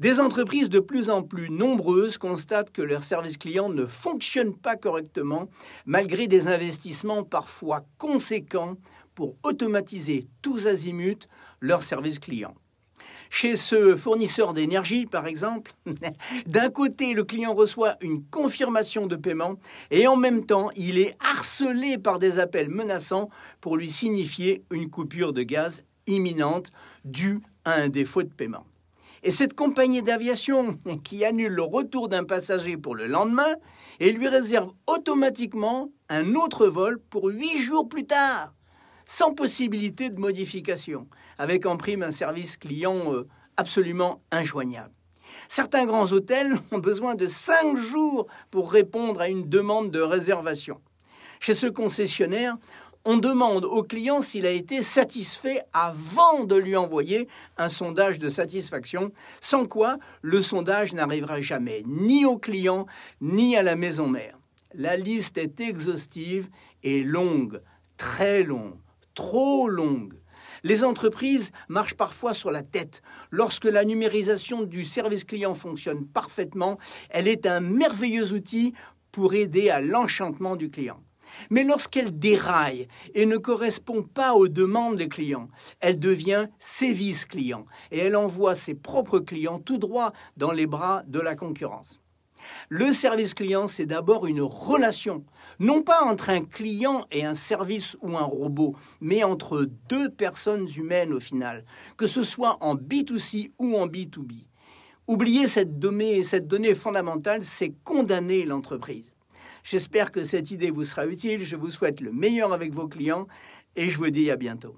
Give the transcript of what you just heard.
Des entreprises de plus en plus nombreuses constatent que leurs services clients ne fonctionnent pas correctement malgré des investissements parfois conséquents pour automatiser tous azimuts leurs services clients. Chez ce fournisseur d'énergie, par exemple, d'un côté, le client reçoit une confirmation de paiement et en même temps, il est harcelé par des appels menaçants pour lui signifier une coupure de gaz imminente due à un défaut de paiement. Et cette compagnie d'aviation qui annule le retour d'un passager pour le lendemain et lui réserve automatiquement un autre vol pour huit jours plus tard, sans possibilité de modification, avec en prime un service client euh, absolument injoignable. Certains grands hôtels ont besoin de cinq jours pour répondre à une demande de réservation. Chez ce concessionnaire, on demande au client s'il a été satisfait avant de lui envoyer un sondage de satisfaction, sans quoi le sondage n'arrivera jamais ni au client ni à la maison mère. La liste est exhaustive et longue, très longue, trop longue. Les entreprises marchent parfois sur la tête. Lorsque la numérisation du service client fonctionne parfaitement, elle est un merveilleux outil pour aider à l'enchantement du client. Mais lorsqu'elle déraille et ne correspond pas aux demandes des clients, elle devient sévice client et elle envoie ses propres clients tout droit dans les bras de la concurrence. Le service client, c'est d'abord une relation, non pas entre un client et un service ou un robot, mais entre deux personnes humaines au final, que ce soit en B2C ou en B2B. Oublier cette donnée, cette donnée fondamentale, c'est condamner l'entreprise. J'espère que cette idée vous sera utile. Je vous souhaite le meilleur avec vos clients et je vous dis à bientôt.